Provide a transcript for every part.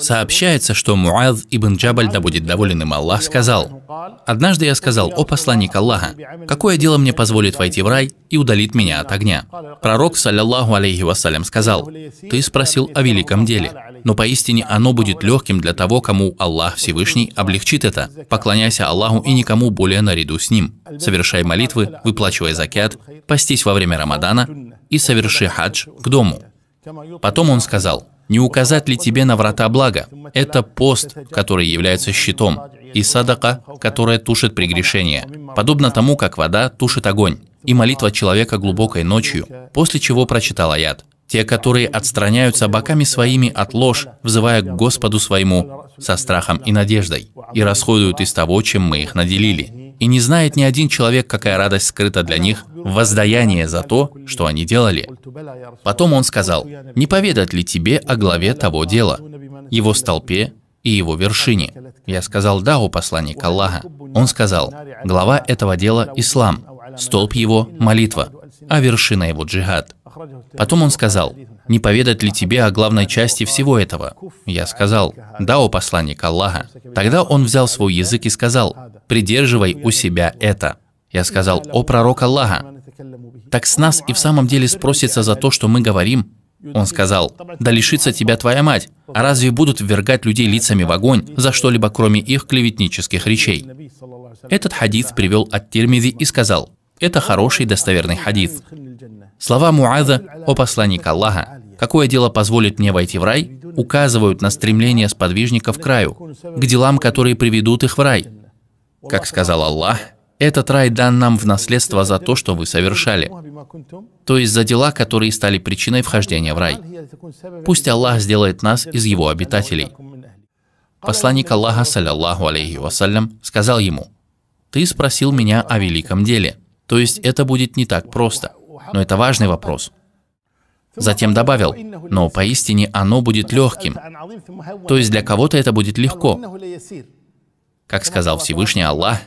Сообщается, что Муаз ибн Джабаль, да будет доволен им Аллах, сказал, «Однажды я сказал, о посланник Аллаха, какое дело мне позволит войти в рай и удалит меня от огня?» Пророк, саллиллаху алейхи вассалям, сказал, «Ты спросил о великом деле, но поистине оно будет легким для того, кому Аллах Всевышний облегчит это. Поклоняйся Аллаху и никому более наряду с Ним. Совершай молитвы, выплачивай закят, постись во время Рамадана и соверши хадж к дому». Потом он сказал, не указать ли тебе на врата блага? Это пост, который является щитом, и садака, которая тушит прегрешение, подобно тому, как вода тушит огонь, и молитва человека глубокой ночью, после чего прочитал аят. Те, которые отстраняются боками своими от ложь, взывая к Господу своему со страхом и надеждой, и расходуют из того, чем мы их наделили. И не знает ни один человек, какая радость скрыта для них в воздаянии за то, что они делали. Потом он сказал, «Не поведать ли тебе о главе того дела, его столпе и его вершине?» Я сказал, «Да, у Посланника Аллаха». Он сказал, «Глава этого дела – ислам, столб его – молитва, а вершина его джихад. Потом он сказал, «Не поведать ли тебе о главной части всего этого?» Я сказал, «Да, о посланник Аллаха». Тогда он взял свой язык и сказал, «Придерживай у себя это». Я сказал, «О пророк Аллаха». Так с нас и в самом деле спросится за то, что мы говорим, он сказал, «Да лишится тебя твоя мать, а разве будут ввергать людей лицами в огонь за что-либо, кроме их клеветнических речей?» Этот хадис привел от Тирмизи и сказал, это хороший достоверный хадис. Слова Муаза о Посланнике Аллаха «Какое дело позволит мне войти в рай?» указывают на стремление сподвижников к раю к делам, которые приведут их в рай. Как сказал Аллах, этот рай дан нам в наследство за то, что вы совершали, то есть за дела, которые стали причиной вхождения в рай. Пусть Аллах сделает нас из его обитателей. Посланник Аллаха, саллиллаху алейхи вассалям, сказал ему, «Ты спросил меня о великом деле. То есть это будет не так просто. Но это важный вопрос. Затем добавил, но поистине оно будет легким. То есть для кого-то это будет легко. Как сказал Всевышний Аллах,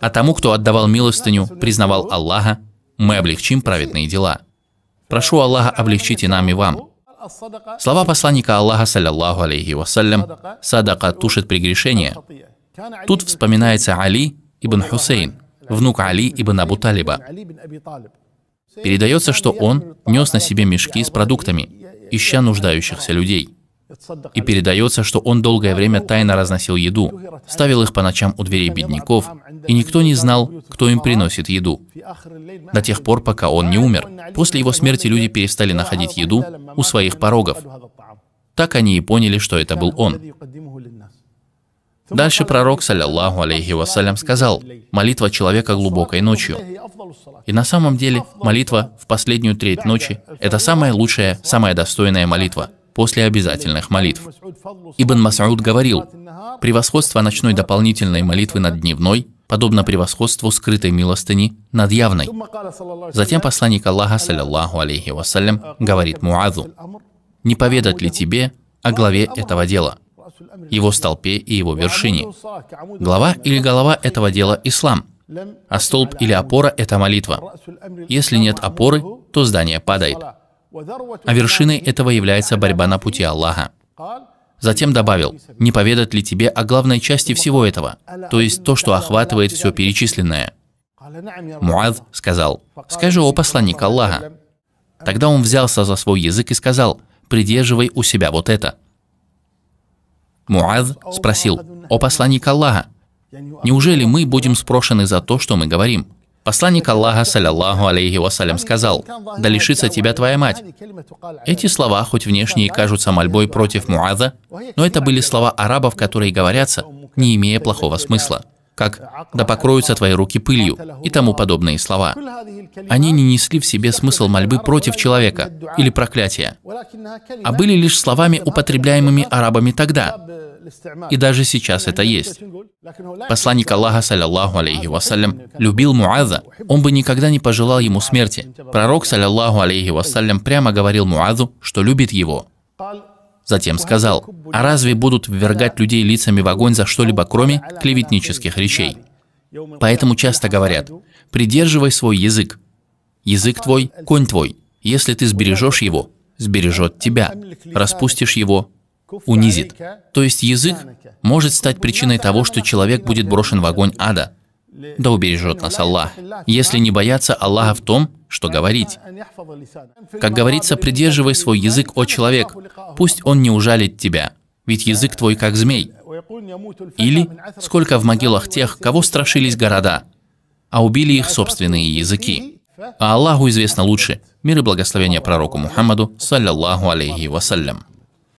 а тому, кто отдавал милостыню, признавал Аллаха, мы облегчим праведные дела. Прошу Аллаха, облегчите нам и вам. Слова посланника Аллаха, саллиллаху алейхи вассалям, садака тушит прегрешение. Тут вспоминается Али ибн Хусейн, внук Али ибн Абу Талиба. Передается, что он нес на себе мешки с продуктами, ища нуждающихся людей. И передается, что он долгое время тайно разносил еду, ставил их по ночам у дверей бедняков, и никто не знал, кто им приносит еду. До тех пор, пока он не умер. После его смерти люди перестали находить еду у своих порогов. Так они и поняли, что это был он. Дальше пророк, саллиллаху алейхи вассалям, сказал, молитва человека глубокой ночью. И на самом деле молитва в последнюю треть ночи – это самая лучшая, самая достойная молитва после обязательных молитв. Ибн Масауд говорил, превосходство ночной дополнительной молитвы над дневной подобно превосходству скрытой милостыни над явной. Затем посланник Аллаха, саллиллаху алейхи вассалям, говорит Муазу, «Не поведать ли тебе о главе этого дела?» его столпе и его вершине. Глава или голова этого дела – ислам, а столб или опора – это молитва. Если нет опоры, то здание падает. А вершиной этого является борьба на пути Аллаха. Затем добавил, не поведать ли тебе о главной части всего этого, то есть то, что охватывает все перечисленное. Муаз сказал, скажи, о посланник Аллаха. Тогда он взялся за свой язык и сказал, придерживай у себя вот это. Муаз спросил, «О посланник Аллаха, неужели мы будем спрошены за то, что мы говорим?» Посланник Аллаха, саляллаху алейхи вассалям, сказал, «Да лишится тебя твоя мать». Эти слова, хоть внешне и кажутся мольбой против Муаза, но это были слова арабов, которые говорятся, не имея плохого смысла как «да покроются твои руки пылью» и тому подобные слова. Они не несли в себе смысл мольбы против человека или проклятия, а были лишь словами, употребляемыми арабами тогда, и даже сейчас это есть. Посланник Аллаха, саллиллаху алейхи вассалям, любил Муаза. Он бы никогда не пожелал ему смерти. Пророк, саллиллаху алейхи вассалям, прямо говорил Муазу, что любит его. Затем сказал, а разве будут ввергать людей лицами в огонь за что-либо, кроме клеветнических речей? Поэтому часто говорят, придерживай свой язык. Язык твой – конь твой. Если ты сбережешь его, сбережет тебя. Распустишь его унизит. То есть язык может стать причиной того, что человек будет брошен в огонь ада. Да убережет нас Аллах, если не бояться Аллаха в том, что говорить. Как говорится, придерживай свой язык, о человек, пусть он не ужалит тебя, ведь язык твой как змей. Или сколько в могилах тех, кого страшились города, а убили их собственные языки. А Аллаху известно лучше. Мир и благословение пророку Мухаммаду, саллиллаху алейхи вассалям.